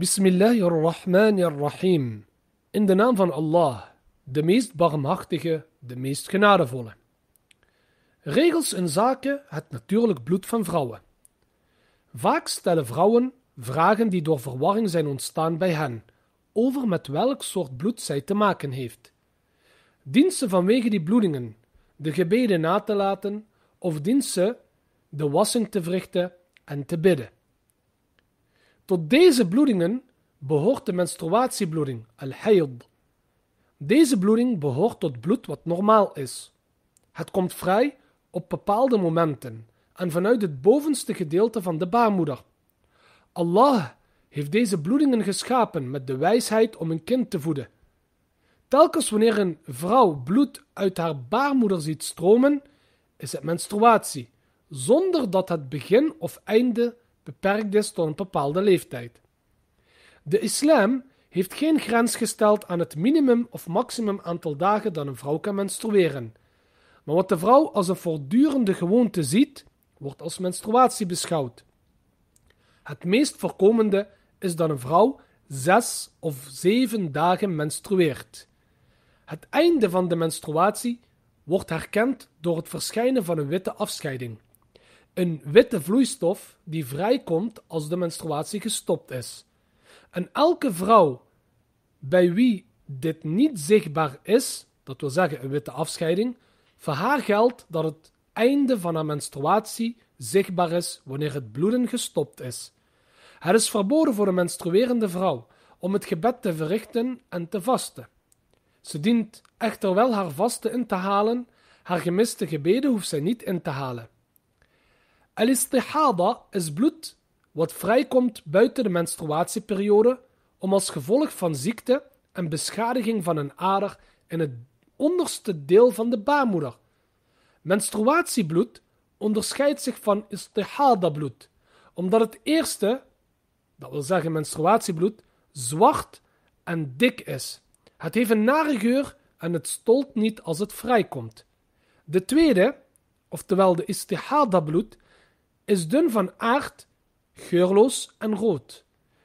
yar-Rahim. In de naam van Allah, de meest barmhartige, de meest genadevolle. Regels en zaken het natuurlijk bloed van vrouwen. Vaak stellen vrouwen vragen die door verwarring zijn ontstaan bij hen, over met welk soort bloed zij te maken heeft. Diensten vanwege die bloedingen, de gebeden na te laten, of diensten de wassing te verrichten en te bidden. Tot deze bloedingen behoort de menstruatiebloeding, al-hayd. Deze bloeding behoort tot bloed wat normaal is. Het komt vrij op bepaalde momenten en vanuit het bovenste gedeelte van de baarmoeder. Allah heeft deze bloedingen geschapen met de wijsheid om een kind te voeden. Telkens wanneer een vrouw bloed uit haar baarmoeder ziet stromen, is het menstruatie, zonder dat het begin of einde beperkt is tot een bepaalde leeftijd. De islam heeft geen grens gesteld aan het minimum of maximum aantal dagen dat een vrouw kan menstrueren. Maar wat de vrouw als een voortdurende gewoonte ziet, wordt als menstruatie beschouwd. Het meest voorkomende is dat een vrouw zes of zeven dagen menstrueert. Het einde van de menstruatie wordt herkend door het verschijnen van een witte afscheiding. Een witte vloeistof die vrijkomt als de menstruatie gestopt is. En elke vrouw bij wie dit niet zichtbaar is, dat wil zeggen een witte afscheiding, voor haar geldt dat het einde van haar menstruatie zichtbaar is wanneer het bloeden gestopt is. Het is verboden voor een menstruerende vrouw om het gebed te verrichten en te vasten. Ze dient echter wel haar vasten in te halen, haar gemiste gebeden hoeft zij niet in te halen. Al-istihada is bloed wat vrijkomt buiten de menstruatieperiode om als gevolg van ziekte en beschadiging van een ader in het onderste deel van de baarmoeder. Menstruatiebloed onderscheidt zich van istihada bloed, omdat het eerste, dat wil zeggen menstruatiebloed, zwart en dik is. Het heeft een nare geur en het stolt niet als het vrijkomt. De tweede, oftewel de istihada bloed, is dun van aard, geurloos en rood.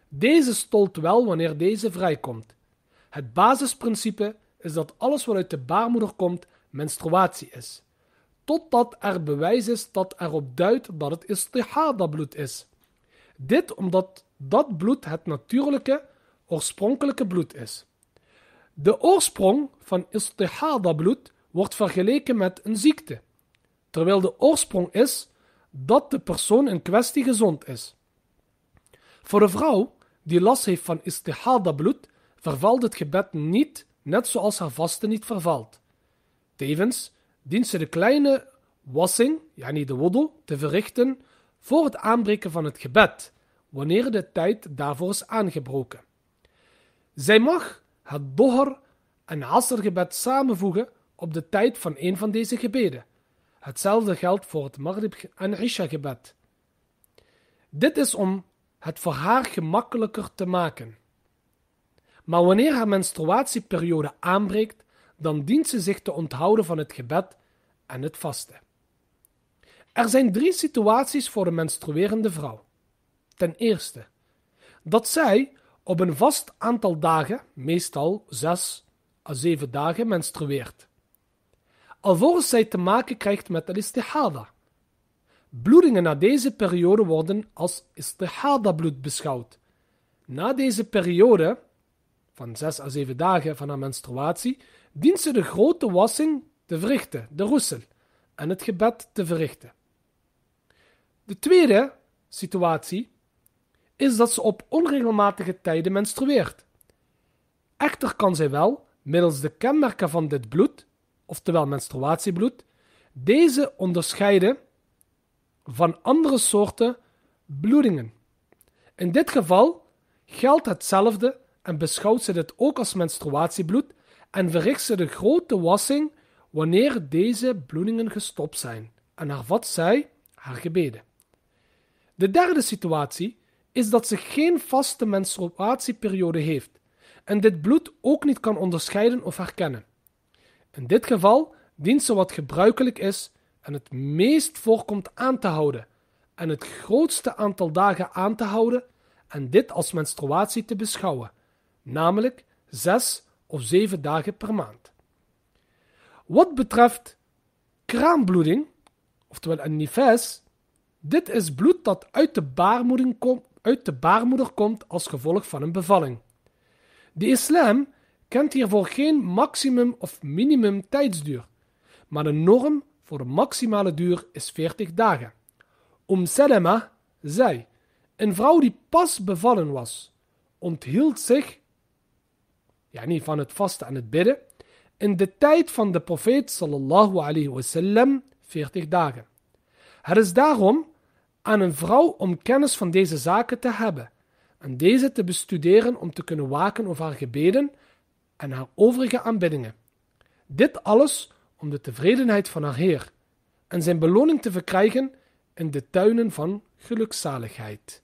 Deze stolt wel wanneer deze vrijkomt. Het basisprincipe is dat alles wat uit de baarmoeder komt menstruatie is. Totdat er bewijs is dat erop duidt dat het istihada bloed is. Dit omdat dat bloed het natuurlijke, oorspronkelijke bloed is. De oorsprong van istihada bloed wordt vergeleken met een ziekte, terwijl de oorsprong is dat de persoon in kwestie gezond is. Voor een vrouw die last heeft van istihada bloed, vervalt het gebed niet, net zoals haar vaste niet vervalt. Tevens dient ze de kleine wassing, yani de wudu, te verrichten voor het aanbreken van het gebed, wanneer de tijd daarvoor is aangebroken. Zij mag het doher en asr gebed samenvoegen op de tijd van een van deze gebeden, Hetzelfde geldt voor het Maghrib en Isha gebed. Dit is om het voor haar gemakkelijker te maken. Maar wanneer haar menstruatieperiode aanbreekt, dan dient ze zich te onthouden van het gebed en het vasten. Er zijn drie situaties voor de menstruerende vrouw. Ten eerste, dat zij op een vast aantal dagen, meestal zes à zeven dagen, menstrueert alvorens zij te maken krijgt met de istihada. Bloedingen na deze periode worden als istihada-bloed beschouwd. Na deze periode, van 6 à 7 dagen van haar menstruatie, dient ze de grote wassing te verrichten, de roesel, en het gebed te verrichten. De tweede situatie is dat ze op onregelmatige tijden menstrueert. Echter kan zij wel, middels de kenmerken van dit bloed, oftewel menstruatiebloed, deze onderscheiden van andere soorten bloedingen. In dit geval geldt hetzelfde en beschouwt ze dit ook als menstruatiebloed en verricht ze de grote wassing wanneer deze bloedingen gestopt zijn en hervat zij haar gebeden. De derde situatie is dat ze geen vaste menstruatieperiode heeft en dit bloed ook niet kan onderscheiden of herkennen. In dit geval dient ze wat gebruikelijk is en het meest voorkomt aan te houden en het grootste aantal dagen aan te houden en dit als menstruatie te beschouwen, namelijk zes of zeven dagen per maand. Wat betreft kraambloeding, oftewel een nifes, dit is bloed dat uit de, baarmoeder komt, uit de baarmoeder komt als gevolg van een bevalling. De islam kent hiervoor geen maximum of minimum tijdsduur, maar de norm voor de maximale duur is 40 dagen. Om Salama zei, een vrouw die pas bevallen was, onthield zich yani van het vasten en het bidden, in de tijd van de profeet sallallahu alayhi wasallam 40 dagen. Het is daarom aan een vrouw om kennis van deze zaken te hebben en deze te bestuderen om te kunnen waken over haar gebeden en haar overige aanbiddingen. Dit alles om de tevredenheid van haar Heer en zijn beloning te verkrijgen in de tuinen van gelukzaligheid.